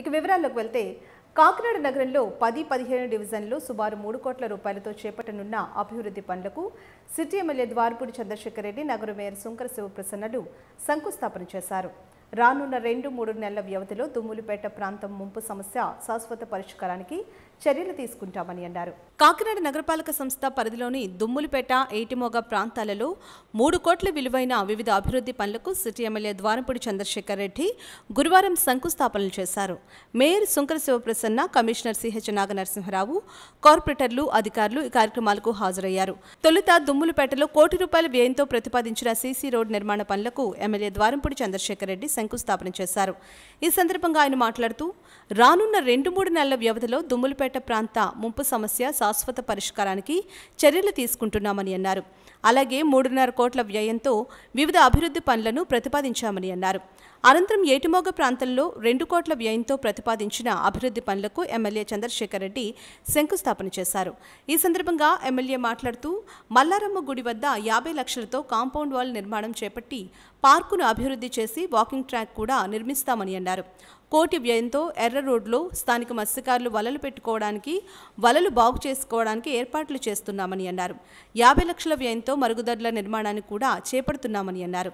ఇక వివరాల్లోకి వెళ్తే కాకినాడ నగరంలో పది పదిహేను డివిజన్లో సుమారు మూడు కోట్ల రూపాయలతో చేపట్టనున్న అభివృద్ధి పనులకు సిటీ ఎమ్మెల్యే ద్వారపూడి చంద్రశేఖర్ రెడ్డి నగర మేయర్ శంకర శివప్రసన్నలు శంకుస్థాపన చేశారు రానున్న రెండు మూడు నెలల వ్యవధిలో దుమ్ములుపేట ప్రాంతం ముంపు సమస్య శాశ్వత పరిష్కారానికి చర్యలు తీసుకుంటామని అన్నారు కాకినాడ నగరపాలక సంస్థ పరిధిలోని దుమ్ములపేట ఏటిమోగ ప్రాంతాలలో మూడు కోట్ల విలువైన వివిధ అభివృద్ధి పనులకు సిటీ ఎమ్మెల్యే ద్వారంపూడి చంద్రశేఖర్ రెడ్డి గురువారం శంకుస్థాపనలు చేశారు mayor Sankara Sivaprasanna commissioner CH Naganarasimharao కార్పొరేటర్లు అధికారులు ఈ కార్యక్రమాలకు హాజరయ్యారు తొలుత దుమ్ములపేటలో కోటి రూపాయల వ్యయంతో ప్రతిపాదించిన సీసీ రోడ్ నిర్మాణ పనులకు ఎమ్మెల్యే ద్వారంపూడి చంద్రశేఖర్ రెడ్డి శంకుస్థాపన చేశారు ఈ సందర్భంగా ఆయన మాట్లాడుతూ రానున్న రెండు మూడు నెలల వ్యవధిలో దుమ్ములపేట నక్కలపేట ప్రాంత ముంపు సమస్య శాశ్వత పరిష్కారానికి చర్యలు తీసుకుంటున్నామని అన్నారు అలాగే మూడున్నర కోట్ల వ్యయంతో వివిధ అభివృద్ధి పనులను ప్రతిపాదించామని అన్నారు అనంతరం ఏటిమోగ ప్రాంతంలో రెండు కోట్ల వ్యయంతో ప్రతిపాదించిన అభివృద్ధి పనులకు ఎమ్మెల్యే చంద్రశేఖర్ రెడ్డి శంకుస్థాపన చేశారు ఈ సందర్భంగా ఎమ్మెల్యే మాట్లాడుతూ మల్లారమ్మ గుడి వద్ద యాభై లక్షలతో కాంపౌండ్ వాల్ నిర్మాణం చేపట్టి పార్కును అభివృద్ధి చేసి వాకింగ్ ట్రాక్ కూడా నిర్మిస్తామని అన్నారు కోటి వ్యయంతో ఎర్ర రోడ్లో స్థానిక మత్స్యకారులు వలలు పెట్టుకోవడానికి వలలు బాగు చేసుకోవడానికి ఏర్పాట్లు చేస్తున్నామని అన్నారు యాభై లక్షల వ్యయంతో మరుగుదొడ్ల నిర్మాణాన్ని కూడా చేపడుతున్నామని అన్నారు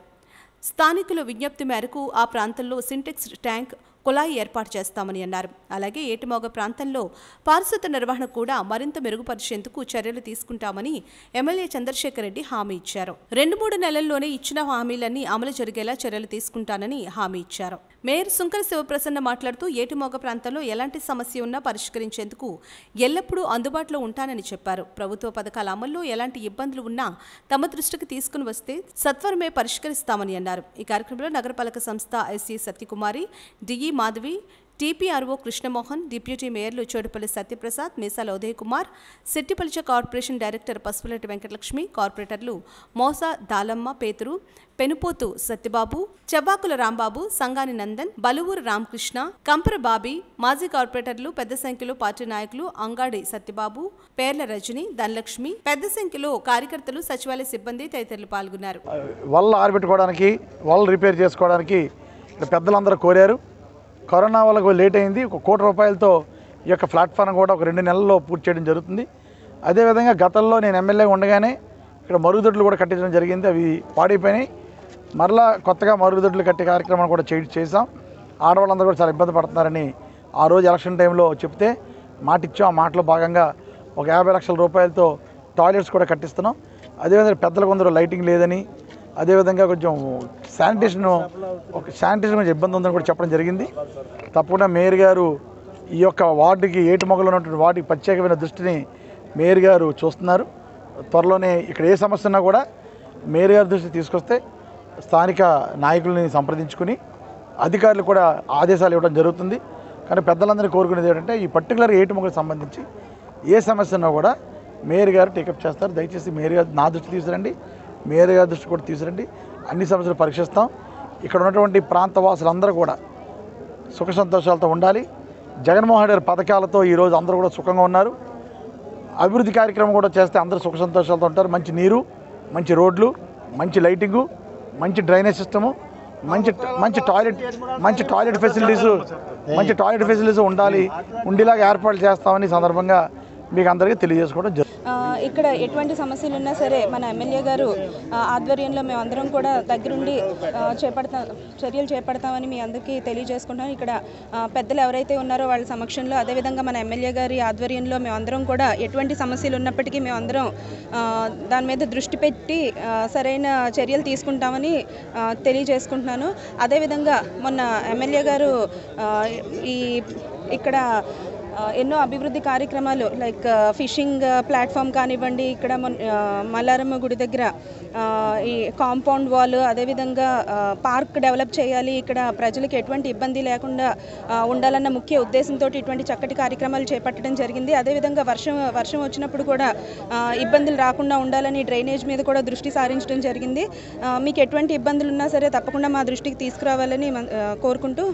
స్థానికుల విజ్ఞప్తి మేరకు ఆ ప్రాంతంలో సింటెక్స్ ట్యాంక్ కుళాయి ఏర్పాటు చేస్తామని అన్నారు అలాగే ఏటిమోగ ప్రాంతంలో పారిశుద్ధ నిర్వహణ కూడా మరింత మెరుగుపరిచేందుకు చర్యలు తీసుకుంటామని ఎమ్మెల్యే చంద్రశేఖర్ రెడ్డి హామీ ఇచ్చారు రెండు మూడు నెలల్లోనే ఇచ్చిన హామీలన్నీ అమలు జరిగేలా చర్యలు తీసుకుంటానని హామీ ఇచ్చారు మేయర్ శుంకర శివప్రసన్న మాట్లాడుతూ ఏటిమోగ ప్రాంతంలో ఎలాంటి సమస్య ఉన్నా పరిష్కరించేందుకు ఎల్లప్పుడూ అందుబాటులో ఉంటానని చెప్పారు ప్రభుత్వ పథకాల అమల్లో ఎలాంటి ఇబ్బందులు ఉన్నా తమ దృష్టికి తీసుకుని వస్తే సత్వరమే పరిష్కరిస్తామని అన్నారు ఈ కార్యక్రమంలో నగరపాలక సంస్థ SC Satyakumari DE Madhavi TPRO Krishnamohan deputy మేయర్లు చోటుపల్లి సత్యప్రసాద్ మీసాల ఉదయ్ కుమార్ సిట్టిపల్చ కార్పొరేషన్ డైరెక్టర్ పసుపులటి వెంకటలక్ష్మి కార్పొరేటర్లు మోసా దాలమ్మ పేతురు పెనుపోతు సత్యబాబు చెవ్వాకుల రాంబాబు సంగాని నందన్ బలువూరు రామకృష్ణ కంపర బాబీ మాజీ కార్పొరేటర్లు పెద్ద సంఖ్యలో పార్టీ నాయకులు అంగాడి సత్యబాబు పేర్ల రజని ధనలక్ష్మి పెద్ద సంఖ్యలో కార్యకర్తలు సచివాలయ సిబ్బంది తదితరులు పాల్గొన్నారు వాళ్ళు ఆరబెట్టుకోవడానికి వాళ్ళు రిపేర్ చేసుకోవడానికి పెద్దలందరూ కోరారు కరోనా వల్ల లేట్ అయింది ఒక కోటి రూపాయలతో ఈ యొక్క ప్లాట్ఫారం కూడా ఒక రెండు నెలల్లో పూర్తి చేయడం జరుగుతుంది అదేవిధంగా గతంలో నేను ఎమ్మెల్యే ఉండగానే ఇక్కడ మరుగుదొడ్లు కూడా కట్టించడం జరిగింది అవి పాడైపోయినాయి మరలా కొత్తగా మరుగుదొడ్లు కట్టే కార్యక్రమం కూడా చే చేసాం ఆడవాళ్ళందరూ కూడా చాలా ఇబ్బంది పడుతున్నారని ఆ రోజు ఎలక్షన్ టైంలో చెప్తే మాట ఇచ్చాం ఆ మాటలో భాగంగా ఒక యాభై లక్షల రూపాయలతో టాయిలెట్స్ కూడా కట్టిస్తున్నాం అదేవిధంగా పెద్దలకు కొందరు లైటింగ్ లేదని అదేవిధంగా కొంచెం శానిటేషన్ ఒక శానిటేషన్ కొంచెం ఇబ్బంది ఉందని కూడా చెప్పడం జరిగింది తప్పకుండా మేయర్ గారు ఈ యొక్క వార్డుకి ఏటు మొగలు ఉన్నటువంటి వార్డుకి ప్రత్యేకమైన దృష్టిని మేయర్ గారు చూస్తున్నారు త్వరలోనే ఇక్కడ ఏ సమస్య ఉన్నా కూడా మేయర్ గారి దృష్టి తీసుకొస్తే స్థానిక నాయకులని సంప్రదించుకుని అధికారులు కూడా ఆదేశాలు ఇవ్వడం జరుగుతుంది కానీ పెద్దలందరినీ కోరుకునేది ఏంటంటే ఈ పర్టికులర్ ఏటు మొగలకు సంబంధించి ఏ సమస్య ఉన్నా కూడా మేయర్ గారు టేకప్ చేస్తారు దయచేసి మేయర్ గారు నా దృష్టి తీసుకురండి మేయర్ గారి దృష్టి కూడా తీసుకురండి అన్ని సమస్యలు పరీక్షిస్తాం ఇక్కడ ఉన్నటువంటి ప్రాంతవాసులందరూ కూడా సుఖ సంతోషాలతో ఉండాలి జగన్మోహన్ రెడ్డి పథకాలతో ఈరోజు అందరూ కూడా సుఖంగా ఉన్నారు అభివృద్ధి కార్యక్రమం కూడా చేస్తే అందరూ సుఖ సంతోషాలతో ఉంటారు మంచి నీరు మంచి రోడ్లు మంచి లైటింగు మంచి డ్రైనేజ్ సిస్టము మంచి మంచి టాయిలెట్ మంచి టాయిలెట్ ఫెసిలిటీస్ మంచి టాయిలెట్ ఫెసిలిటీస్ ఉండాలి ఉండేలాగా ఏర్పాట్లు చేస్తామని సందర్భంగా మీకు అందరికీ తెలియజేసుకోవడం జరుగుతుంది ఇక్కడ ఎటువంటి సమస్యలు ఉన్నా సరే మన ఎమ్మెల్యే గారు ఆధ్వర్యంలో మేమందరం కూడా దగ్గరుండి చేపడతా చర్యలు చేపడతామని మీ అందరికీ తెలియజేసుకుంటాం ఇక్కడ పెద్దలు ఎవరైతే ఉన్నారో వాళ్ళ సమక్షంలో అదేవిధంగా మన ఎమ్మెల్యే గారి ఆధ్వర్యంలో మేమందరం కూడా ఎటువంటి సమస్యలు ఉన్నప్పటికీ మేమందరం దాని మీద దృష్టి పెట్టి సరైన చర్యలు తీసుకుంటామని తెలియజేసుకుంటున్నాను అదేవిధంగా మొన్న ఎమ్మెల్యే గారు ఈ ఇక్కడ ఎన్నో అభివృద్ధి కార్యక్రమాలు లైక్ ఫిషింగ్ ప్లాట్ఫామ్ కానివ్వండి ఇక్కడ మల్లారమ్మ గుడి దగ్గర ఈ కాంపౌండ్ వాల్ అదేవిధంగా పార్క్ డెవలప్ చేయాలి ఇక్కడ ప్రజలకు ఎటువంటి ఇబ్బంది లేకుండా ఉండాలన్న ముఖ్య ఉద్దేశంతో ఇటువంటి చక్కటి కార్యక్రమాలు చేపట్టడం జరిగింది అదేవిధంగా వర్షం వర్షం వచ్చినప్పుడు కూడా ఇబ్బందులు రాకుండా ఉండాలని డ్రైనేజ్ మీద కూడా దృష్టి సారించడం జరిగింది మీకు ఎటువంటి ఇబ్బందులు ఉన్నా సరే తప్పకుండా మా దృష్టికి తీసుకురావాలని కోరుకుంటూ